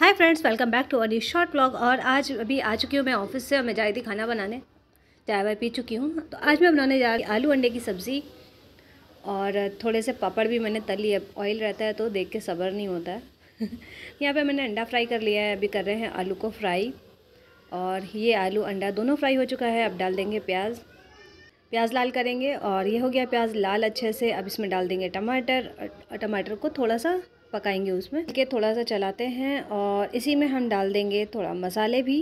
hi friends welcome back to Ali short blog और आज अभी आ चुकी हूँ मैं ऑफिस से और मैं जा रही थी खाना बनाने चाय वाय पी चुकी हूँ तो आज मैं बनाने जा रही आलू अंडे की सब्ज़ी और थोड़े से पापड़ भी मैंने तल लिए ऑयल रहता है तो देख के सब्र नहीं होता है यहाँ पर मैंने अंडा फ्राई कर लिया है अभी कर रहे हैं आलू को फ्राई और ये आलू अंडा दोनों फ्राई हो चुका है अब डाल देंगे प्याज प्याज लाल करेंगे और ये हो गया प्याज लाल अच्छे से अब इसमें डाल देंगे टमाटर टमाटर को थोड़ा सा पकाएंगे उसमें ठीक है थोड़ा सा चलाते हैं और इसी में हम डाल देंगे थोड़ा मसाले भी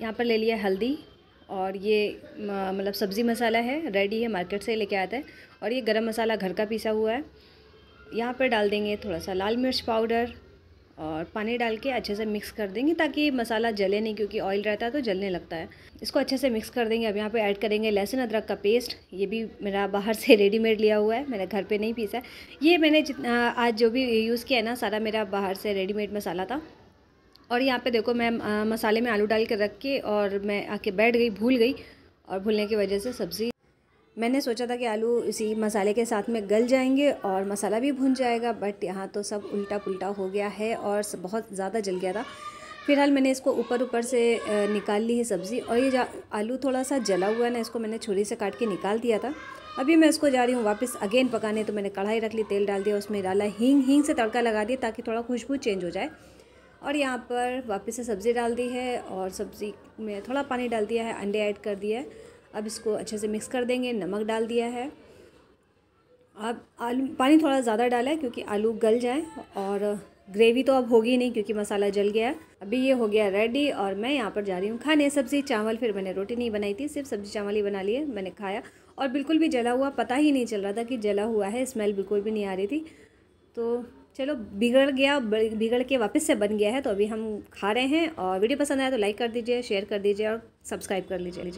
यहाँ पर ले लिया हल्दी और ये मतलब सब्ज़ी मसाला है रेडी है मार्केट से लेके आता है और ये गरम मसाला घर का पिसा हुआ है यहाँ पर डाल देंगे थोड़ा सा लाल मिर्च पाउडर और पानी डाल के अच्छे से मिक्स कर देंगे ताकि मसाला जले नहीं क्योंकि ऑयल रहता है तो जलने लगता है इसको अच्छे से मिक्स कर देंगे अब यहाँ पे ऐड करेंगे लहसुन अदरक का पेस्ट ये भी मेरा बाहर से रेडीमेड लिया हुआ है मैंने घर पे नहीं पीसा है ये मैंने जितना आज जो भी यूज़ किया है ना सारा मेरा बाहर से रेडीमेड मसाला था और यहाँ पर देखो मैं मसाले में आलू डाल के रख के और मैं आके बैठ गई भूल गई और भूलने की वजह से सब्ज़ी मैंने सोचा था कि आलू इसी मसाले के साथ में गल जाएंगे और मसाला भी भुन जाएगा बट यहाँ तो सब उल्टा पुल्टा हो गया है और बहुत ज़्यादा जल गया था फिलहाल मैंने इसको ऊपर ऊपर से निकाल ली है सब्ज़ी और ये आलू थोड़ा सा जला हुआ है ना इसको मैंने छुरी से काट के निकाल दिया था अभी मैं इसको जा रही हूँ वापस अगेन पकाने तो मैंने कढ़ाई रख ली तेल डाल दिया उसमें डाला हींग हींग से तड़का लगा दिया ताकि थोड़ा खुशबू चेंज हो जाए और यहाँ पर वापस से सब्ज़ी डाल दी है और सब्ज़ी में थोड़ा पानी डाल दिया है अंडे ऐड कर दिया है अब इसको अच्छे से मिक्स कर देंगे नमक डाल दिया है अब आलू पानी थोड़ा ज़्यादा डाला है क्योंकि आलू गल जाए और ग्रेवी तो अब होगी नहीं क्योंकि मसाला जल गया अभी ये हो गया रेडी और मैं यहाँ पर जा रही हूँ खाने सब्ज़ी चावल फिर मैंने रोटी नहीं बनाई थी सिर्फ सब्ज़ी चावल ही बना लिए मैंने खाया और बिल्कुल भी जला हुआ पता ही नहीं चल रहा था कि जला हुआ है स्मेल बिल्कुल भी नहीं आ रही थी तो चलो बिगड़ गया बिगड़ के वापस से बन गया है तो अभी हम खा रहे हैं और वीडियो पसंद आया तो लाइक कर दीजिए शेयर कर दीजिए और सब्सक्राइब कर लीजिए